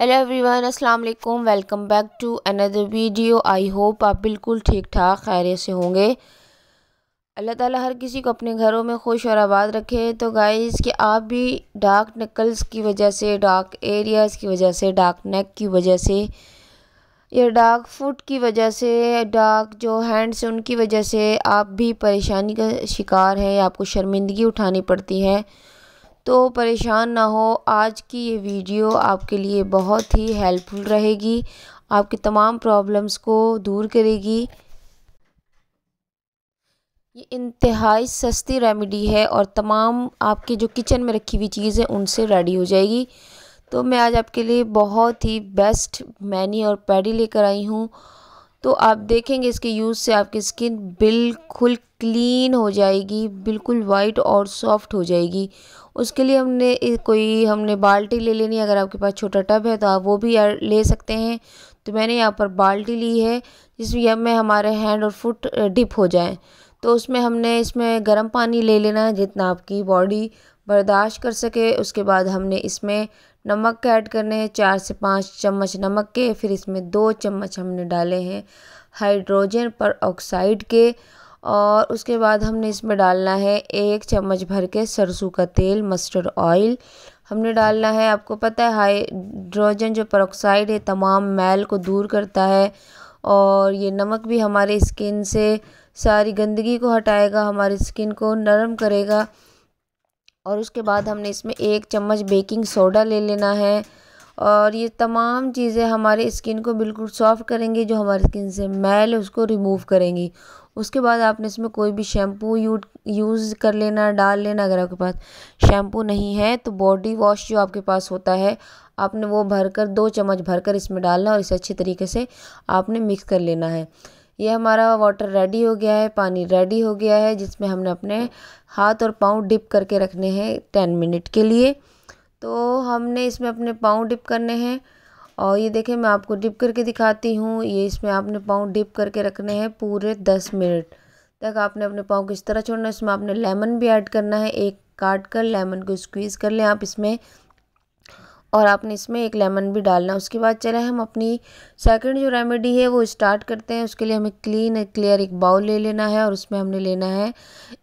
hello everyone अस्सलाम वालेकुम welcome back to another video I hope आप बिल्कुल ठीक ठाक खैरियत से होंगे अल्लाह ताला हर किसी को अपने घरों में खुश और आबाद रखे तो गाइस कि आप भी डार्क नकल्स की वजह से डार्क एरियाज़ की वजह से डार्क नेक की वजह से या डार्क फुट की वजह से डार्क जो हैंड्स हैं उनकी वजह से आप भी परेशानी का शिकार हैं या आपको शर्मिंदगी उठानी पड़ती है तो परेशान ना हो आज की ये वीडियो आपके लिए बहुत ही हेल्पफुल रहेगी आपकी तमाम प्रॉब्लम्स को दूर करेगी ये इंतहाई सस्ती रेमेडी है और तमाम आपके जो किचन में रखी हुई चीज़ है उनसे रेडी हो जाएगी तो मैं आज आपके लिए बहुत ही बेस्ट मैनी और पैडी लेकर आई हूँ तो आप देखेंगे इसके यूज़ से आपकी स्किन बिल्कुल क्लीन हो जाएगी बिल्कुल वाइट और सॉफ्ट हो जाएगी उसके लिए हमने कोई हमने बाल्टी ले लेनी अगर आपके पास छोटा टब है तो आप वो भी ले सकते हैं तो मैंने यहाँ पर बाल्टी ली है जिसमें में हमारे हैंड और फुट डिप हो जाए तो उसमें हमने इसमें गर्म पानी ले लेना है जितना आपकी बॉडी बर्दाश्त कर सके उसके बाद हमने इसमें नमक ऐड करने हैं चार से पाँच चम्मच नमक के फिर इसमें दो चम्मच हमने डाले हैं हाइड्रोजन पर ऑक्साइड के और उसके बाद हमने इसमें डालना है एक चम्मच भर के सरसों का तेल मस्टर्ड ऑयल हमने डालना है आपको पता है हाइड्रोजन जो परऑक्साइड है तमाम मैल को दूर करता है और ये नमक भी हमारे स्किन से सारी गंदगी को हटाएगा हमारी स्किन को नरम करेगा और उसके बाद हमने इसमें एक चम्मच बेकिंग सोडा ले लेना है और ये तमाम चीज़ें हमारे स्किन को बिल्कुल सॉफ्ट करेंगी जो हमारे स्किन से मैल है उसको रिमूव करेंगी उसके बाद आपने इसमें कोई भी शैम्पू यूज़ कर लेना डाल लेना अगर आपके पास शैम्पू नहीं है तो बॉडी वॉश जो आपके पास होता है आपने वो भरकर दो चम्मच भरकर इसमें डालना और इसे अच्छे तरीके से आपने मिक्स कर लेना है ये हमारा वाटर रेडी हो गया है पानी रेडी हो गया है जिसमें हमने अपने हाथ और पाँव डिप करके रखने हैं टेन मिनट के लिए तो हमने इसमें अपने पाँव डिप करने हैं और ये देखें मैं आपको डिप करके दिखाती हूँ ये इसमें आपने पाँव डिप करके रखने हैं पूरे दस मिनट तक आपने अपने पाँव को इस तरह छोड़ना है इसमें आपने लेमन भी ऐड करना है एक काट कर लेमन को स्क्वीज़ कर लें आप इसमें और आपने इसमें एक लेमन भी डालना उसके बाद चले हम अपनी सेकंड जो रेमेडी है वो स्टार्ट करते हैं उसके लिए हमें क्लीन एंड क्लियर एक बाउल ले लेना है और उसमें हमने लेना है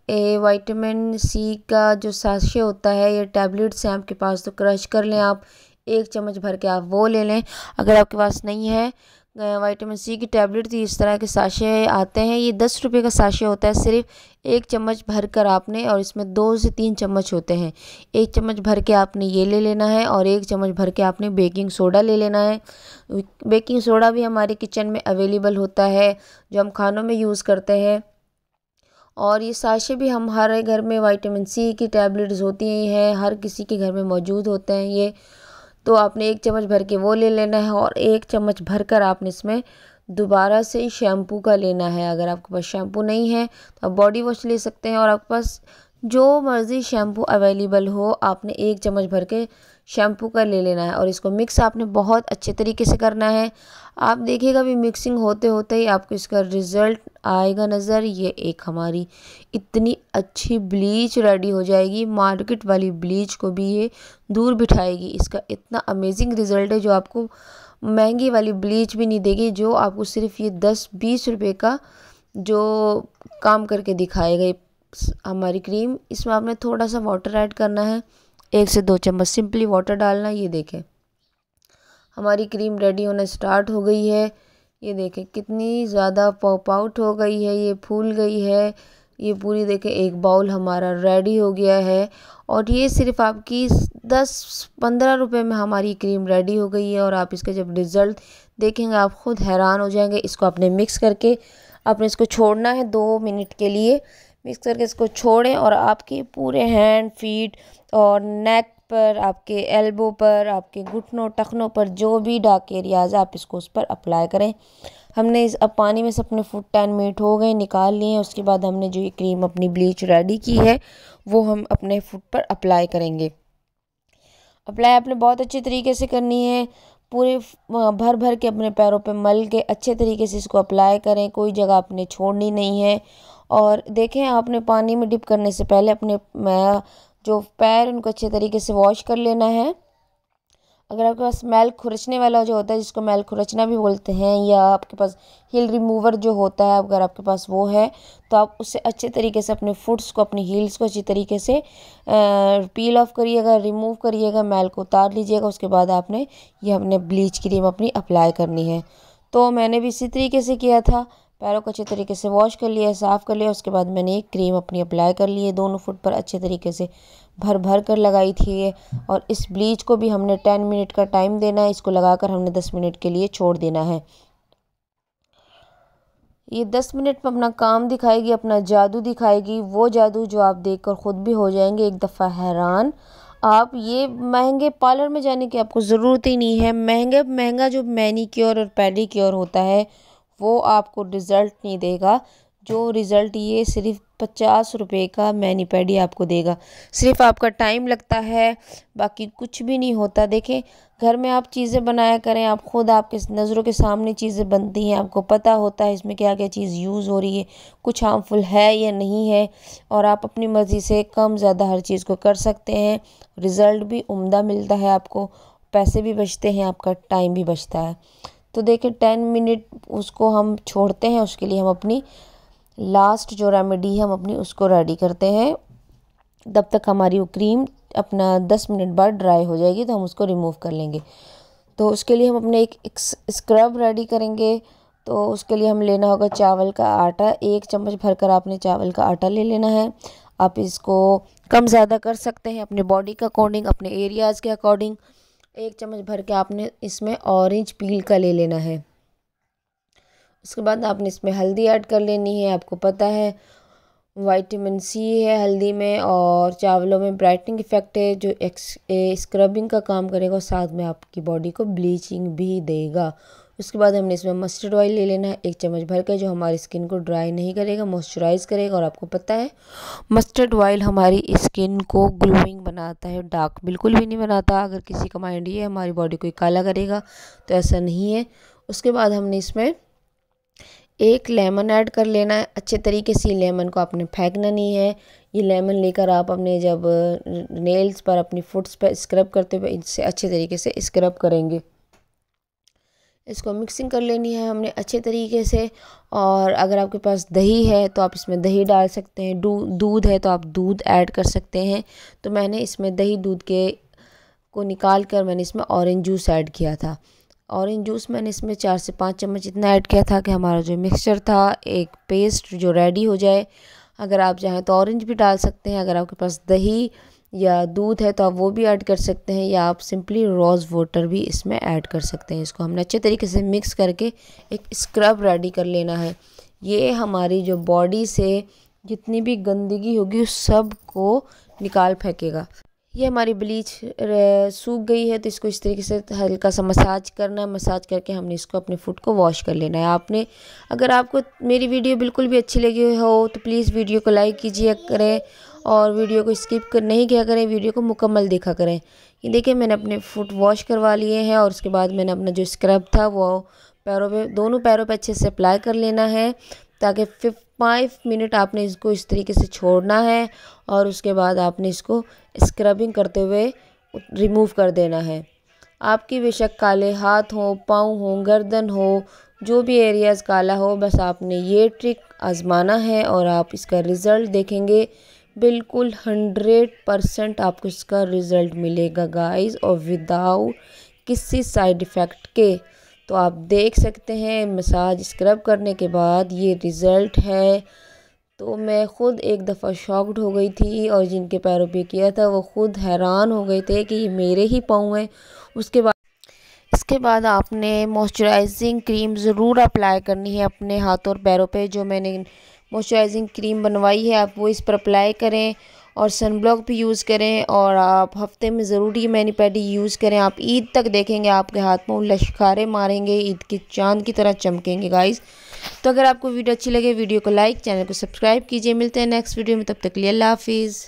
ए वाइटमिन सी का जो साशे होता है ये टैबलेट्स हैं आपके पास तो क्रश कर लें आप एक चम्मच भर के आप वो ले लें अगर आपके पास नहीं है वाइटामिन सी की टैबलेट थी इस तरह के साशे आते हैं ये दस रुपये का साशे होता है सिर्फ एक चम्मच भर कर आपने और इसमें दो से तीन चम्मच होते हैं एक चम्मच भर के आपने ये ले लेना है और एक चम्मच भर के आपने बेकिंग सोडा ले लेना है बेकिंग सोडा भी हमारे किचन में अवेलेबल होता है जो हम खानों में यूज़ करते हैं और ये साशे भी हम हर घर में वाइटामिन सी की टैबलेट्स होती हैं हर किसी के घर में मौजूद होते हैं ये तो आपने एक चम्मच भर के वो ले लेना है और एक चम्मच भर कर आपने इसमें दोबारा से शैम्पू का लेना है अगर आपके पास शैम्पू नहीं है तो आप बॉडी वॉश ले सकते हैं और आपके पास जो मर्ज़ी शैम्पू अवेलेबल हो आपने एक चम्मच भर के शैम्पू का ले लेना है और इसको मिक्स आपने बहुत अच्छे तरीके से करना है आप देखिएगा भी मिक्सिंग होते होते ही आपको इसका रिज़ल्ट आएगा नज़र ये एक हमारी इतनी अच्छी ब्लीच रेडी हो जाएगी मार्केट वाली ब्लीच को भी ये दूर बिठाएगी इसका इतना अमेजिंग रिज़ल्ट है जो आपको महंगी वाली ब्लीच भी नहीं देगी जो आपको सिर्फ ये दस बीस रुपये का जो काम करके दिखाएगा हमारी क्रीम इसमें आपने थोड़ा सा वाटर ऐड करना है एक से दो चम्मच सिंपली वाटर डालना ये देखें हमारी क्रीम रेडी होना स्टार्ट हो गई है ये देखें कितनी ज़्यादा पॉप आउट हो गई है ये फूल गई है ये पूरी देखें एक बाउल हमारा रेडी हो गया है और ये सिर्फ आपकी दस पंद्रह रुपए में हमारी क्रीम रेडी हो गई है और आप इसका जब रिज़ल्ट देखेंगे आप ख़ुद हैरान हो जाएंगे इसको आपने मिक्स करके आपने इसको छोड़ना है दो मिनट के लिए मिक्स करके इसको छोड़ें और आपके पूरे हैंड फीट और नेक पर आपके एल्बो पर आपके घुटनों टखनों पर जो भी डाक एरियाज आप इसको उस पर अप्लाई करें हमने इस अब पानी में से अपने फुट टेन मिनट हो गए निकाल लिए उसके बाद हमने जो ये क्रीम अपनी ब्लीच रेडी की है वो हम अपने फुट पर अप्लाई करेंगे अप्लाई आपने बहुत अच्छे तरीके से करनी है पूरे भर भर के अपने पैरों पे मल के अच्छे तरीके से इसको अप्लाई करें कोई जगह आपने छोड़नी नहीं है और देखें आपने पानी में डिप करने से पहले अपने जो पैर उनको अच्छे तरीके से वॉश कर लेना है अगर आपके पास मैल खुरचने वाला जो होता है जिसको मैल खुरचना भी बोलते हैं या आपके पास हील रिमूवर जो होता है अगर आपके पास वो है तो आप उससे अच्छे तरीके से अपने फुट्स को अपने हील्स को अच्छी तरीके से पील ऑफ करिएगा रिमूव करिएगा मैल को उतार लीजिएगा उसके बाद आपने ये अपने ब्लीच क्रीम अपनी अप्लाई करनी है तो मैंने भी इसी तरीके से किया था पैरों को अच्छे तरीके से वॉश कर लिया साफ़ कर लिया उसके बाद मैंने एक क्रीम अपनी अप्लाई कर ली है दोनों फुट पर अच्छे तरीके से भर भर कर लगाई थी ये और इस ब्लीच को भी हमने टेन मिनट का टाइम देना है इसको लगाकर हमने दस मिनट के लिए छोड़ देना है ये दस मिनट में अपना काम दिखाएगी अपना जादू दिखाएगी वो जादू जो आप कर ख़ुद भी हो जाएंगे एक दफ़ा हैरान आप ये महंगे पार्लर में जाने की आपको ज़रूरत ही नहीं है महंगे महंगा जो मैनी और पैडी होता है वो आपको रिज़ल्ट नहीं देगा जो रिज़ल्ट ये सिर्फ पचास रुपए का मैनीपैडी आपको देगा सिर्फ आपका टाइम लगता है बाकी कुछ भी नहीं होता देखें घर में आप चीज़ें बनाया करें आप खुद आपके नज़रों के सामने चीज़ें बनती हैं आपको पता होता है इसमें क्या क्या चीज़ यूज़ हो रही है कुछ हार्मफुल है या नहीं है और आप अपनी मर्ज़ी से कम ज़्यादा हर चीज़ को कर सकते हैं रिज़ल्ट भी उमदा मिलता है आपको पैसे भी बचते हैं आपका टाइम भी बचता है तो देखिए टेन मिनट उसको हम छोड़ते हैं उसके लिए हम अपनी लास्ट जो रेमेडी है हम अपनी उसको रेडी करते हैं तब तक हमारी वो क्रीम अपना दस मिनट बाद ड्राई हो जाएगी तो हम उसको रिमूव कर लेंगे तो उसके लिए हम अपने एक, एक स्क्रब रेडी करेंगे तो उसके लिए हम लेना होगा चावल का आटा एक चम्मच भरकर आपने चावल का आटा ले लेना है आप इसको कम ज़्यादा कर सकते हैं अपने बॉडी के अकॉर्डिंग अपने एरियाज़ के अकॉर्डिंग एक चम्मच भर के आपने इसमें ऑरेंज पील का ले लेना है उसके बाद आपने इसमें हल्दी ऐड कर लेनी है आपको पता है वाइटमिन सी है हल्दी में और चावलों में ब्राइटनिंग इफ़ेक्ट है जो एक्स स्क्रबिंग का काम करेगा और साथ में आपकी बॉडी को ब्लीचिंग भी देगा उसके बाद हमने इसमें मस्टर्ड ऑयल ले लेना है एक चम्मच भर के जो हमारी स्किन को ड्राई नहीं करेगा मॉइस्चराइज़ करेगा और आपको पता है मस्टर्ड ऑयल हमारी स्किन को ग्लोइंग बनाता है डार्क बिल्कुल भी नहीं बनाता अगर किसी का माइंड ये हमारी बॉडी को काला करेगा तो ऐसा नहीं है उसके बाद हमने इसमें एक लेमन ऐड कर लेना है अच्छे तरीके से लेमन को आपने फेंकना नहीं है ये लेमन लेकर आप अपने जब नेल्स पर अपनी फुट्स पर स्क्रब करते हुए इससे अच्छे तरीके से स्क्रब करेंगे इसको मिक्सिंग कर लेनी है हमने अच्छे तरीके से और अगर आपके पास दही है तो आप इसमें दही डाल सकते हैं दूध है तो आप दूध ऐड कर सकते हैं तो मैंने इसमें दही दूध के को निकाल कर मैंने इसमें ऑरेंज जूस ऐड किया था ऑरेंज जूस मैंने इसमें चार से पाँच चम्मच इतना ऐड किया था कि हमारा जो मिक्सचर था एक पेस्ट जो रेडी हो जाए अगर आप चाहें तो ऑरेंज भी डाल सकते हैं अगर आपके पास दही या दूध है तो आप वो भी ऐड कर सकते हैं या आप सिंपली रोज़ वाटर भी इसमें ऐड कर सकते हैं इसको हमने अच्छे तरीके से मिक्स करके एक स्क्रब रेडी कर लेना है ये हमारी जो बॉडी से जितनी भी गंदगी होगी उस सब को निकाल फेंकेगा ये हमारी ब्लीच सूख गई है तो इसको इस तरीके से हल्का सा मसाज करना है मसाज करके हमने इसको अपने फुट को वॉश कर लेना है आपने अगर आपको मेरी वीडियो बिल्कुल भी अच्छी लगी हो तो प्लीज़ वीडियो को लाइक कीजिए करें और वीडियो को स्किप कर नहीं किया करें वीडियो को मुकम्मल देखा करें ये देखिए मैंने अपने फुट वॉश करवा लिए हैं और उसके बाद मैंने अपना जो स्क्रब था वो पैरों पे दोनों पैरों पे अच्छे से अप्लाई कर लेना है ताकि फिफ फाइव मिनट आपने इसको इस तरीके से छोड़ना है और उसके बाद आपने इसको स्क्रबिंग करते हुए रिमूव कर देना है आपकी बेशक काले हाथ हो पाँव हो गर्दन हो जो भी एरियाज़ काला हो बस आपने ये ट्रिक आज़माना है और आप इसका रिज़ल्ट देखेंगे बिल्कुल हंड्रेड परसेंट आपको इसका रिज़ल्ट मिलेगा गाइस और विदाउट किसी साइड इफ़ेक्ट के तो आप देख सकते हैं मसाज स्क्रब करने के बाद ये रिज़ल्ट है तो मैं ख़ुद एक दफ़ा शॉक्ड हो गई थी और जिनके पैरों पे किया था वो ख़ुद हैरान हो गए थे कि ये मेरे ही पाँव हैं उसके बाद इसके बाद आपने मॉइस्चराइजिंग क्रीम ज़रूर अप्लाई करनी है अपने हाथों और पैरों पे जो मैंने मॉइस्चराइजिंग क्रीम बनवाई है आप वो इस पर अप्लाई करें और सनब्लॉक भी यूज़ करें और आप हफ्ते में ज़रूर ये मैनी पैडी यूज़ करें आप ईद तक देखेंगे आपके हाथ में लश्कारे मारेंगे ईद के चांद की तरह चमकेंगे गाइस तो अगर आपको वीडियो अच्छी लगे वीडियो को लाइक चैनल को सब्सक्राइब कीजिए मिलते हैं नेक्स्ट वीडियो में तब तक लिए अल्लाह हाफिज़